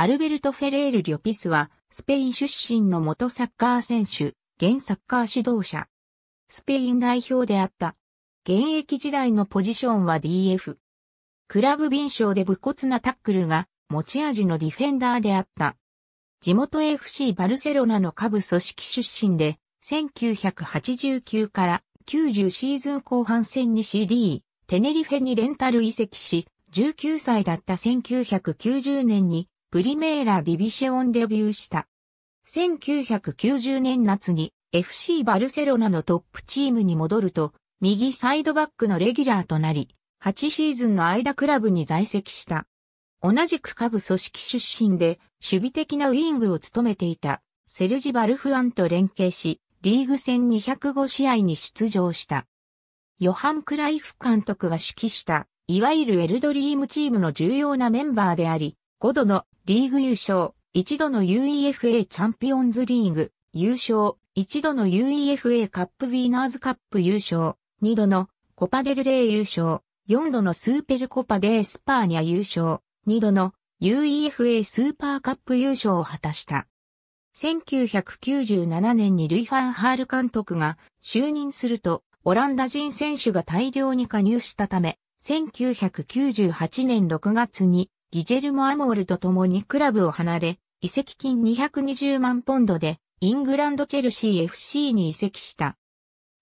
アルベルト・フェレール・リョピスは、スペイン出身の元サッカー選手、現サッカー指導者。スペイン代表であった。現役時代のポジションは DF。クラブ便賞で武骨なタックルが持ち味のディフェンダーであった。地元 FC バルセロナの下部組織出身で、1989から90シーズン後半戦に CD、テネリフェにレンタル移籍し、19歳だった1990年にプリメーラ・ディビシェオンデビューした。1990年夏に FC バルセロナのトップチームに戻ると、右サイドバックのレギュラーとなり、8シーズンの間クラブに在籍した。同じく下部組織出身で、守備的なウィングを務めていた、セルジ・バルフアンと連携し、リーグ戦205試合に出場した。ヨハン・クライフ監督が指揮した、いわゆるエルドリームチームの重要なメンバーであり、5度のリーグ優勝、1度の UEFA チャンピオンズリーグ優勝、1度の UEFA カップウィーナーズカップ優勝、2度のコパデルレイ優勝、4度のスーペルコパデースパーニャ優勝、2度の UEFA スーパーカップ優勝を果たした。1997年にルイ・ファンハール監督が就任すると、オランダ人選手が大量に加入したため、1998年6月にギジェルモ・アモールと共にクラブを離れ、移籍金220万ポンドで、イングランド・チェルシー FC に移籍した。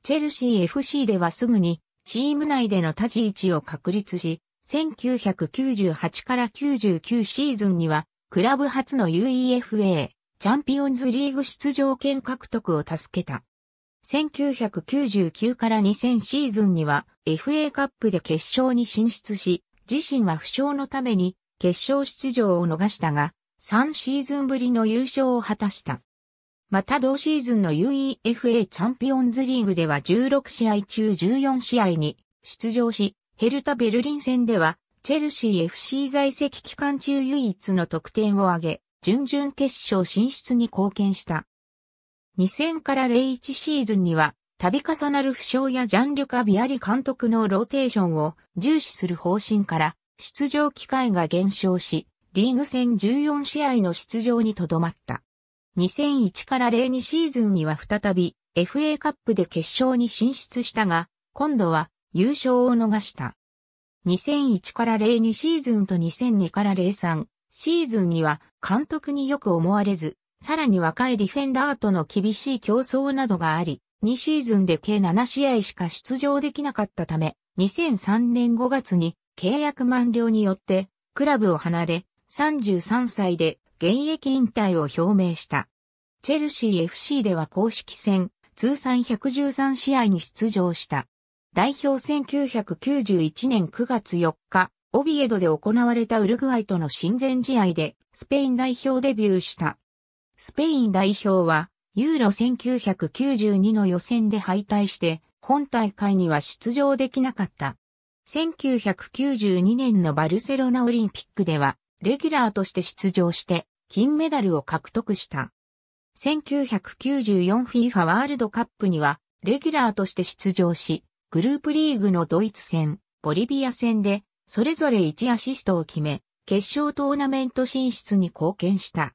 チェルシー FC ではすぐに、チーム内での立ち位置を確立し、1998から99シーズンには、クラブ初の UEFA チャンピオンズリーグ出場権獲得を助けた。1999から2000シーズンには FA カップで決勝に進出し、自身は負傷のために決勝出場を逃したが、3シーズンぶりの優勝を果たした。また同シーズンの UEFA チャンピオンズリーグでは16試合中14試合に出場し、ヘルタ・ベルリン戦では、チェルシー FC 在籍期間中唯一の得点を挙げ、準々決勝進出に貢献した。2000から01シーズンには、度重なる負傷やジャンリュカ・ビアリ監督のローテーションを重視する方針から、出場機会が減少し、リーグ戦14試合の出場にとどまった。2001から02シーズンには再び FA カップで決勝に進出したが、今度は優勝を逃した。2001から02シーズンと2002から03シーズンには監督によく思われず、さらに若いディフェンダーとの厳しい競争などがあり、2シーズンで計7試合しか出場できなかったため、2003年5月に契約満了によって、クラブを離れ、33歳で現役引退を表明した。チェルシー FC では公式戦、通算113試合に出場した。代表1991年9月4日、オビエドで行われたウルグアイとの親善試合で、スペイン代表デビューした。スペイン代表は、ユーロ1992の予選で敗退して、本大会には出場できなかった。1992年のバルセロナオリンピックでは、レギュラーとして出場して、金メダルを獲得した。1994FIFA ワールドカップには、レギュラーとして出場し、グループリーグのドイツ戦、ボリビア戦で、それぞれ1アシストを決め、決勝トーナメント進出に貢献した。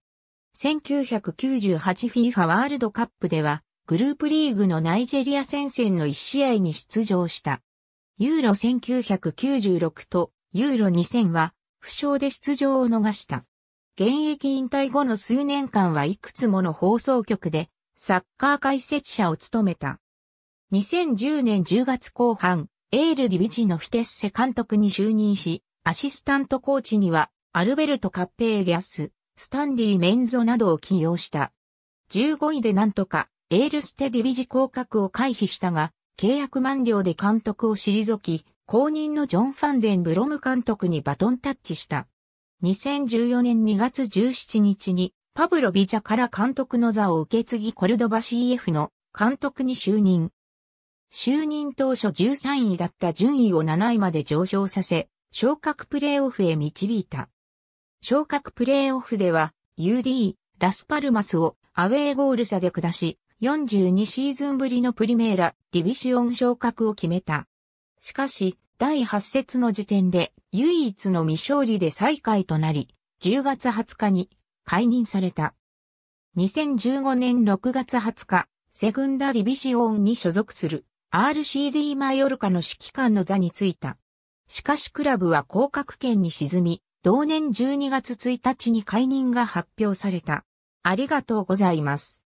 1998FIFA ワールドカップでは、グループリーグのナイジェリア戦線の1試合に出場した。ユーロ1996とユーロ2000は負傷で出場を逃した。現役引退後の数年間はいくつもの放送局でサッカー解説者を務めた。2010年10月後半、エールディビジのフィテッセ監督に就任し、アシスタントコーチにはアルベルト・カッペーリアス、スタンリー・メンゾなどを起用した。15位でなんとかエールステディビジ降格を回避したが、契約満了で監督を退き、後任のジョン・ファンデン・ブロム監督にバトンタッチした。2014年2月17日に、パブロ・ビジャから監督の座を受け継ぎコルドバ CF の監督に就任。就任当初13位だった順位を7位まで上昇させ、昇格プレーオフへ導いた。昇格プレーオフでは、UD、ラスパルマスをアウェーゴール差で下し、42シーズンぶりのプリメーラ、ディビシオン昇格を決めた。しかし、第8節の時点で唯一の未勝利で最下位となり、10月20日に解任された。2015年6月20日、セグンダ・ディビシオンに所属する RCD マヨルカの指揮官の座に就いた。しかしクラブは降格圏に沈み、同年12月1日に解任が発表された。ありがとうございます。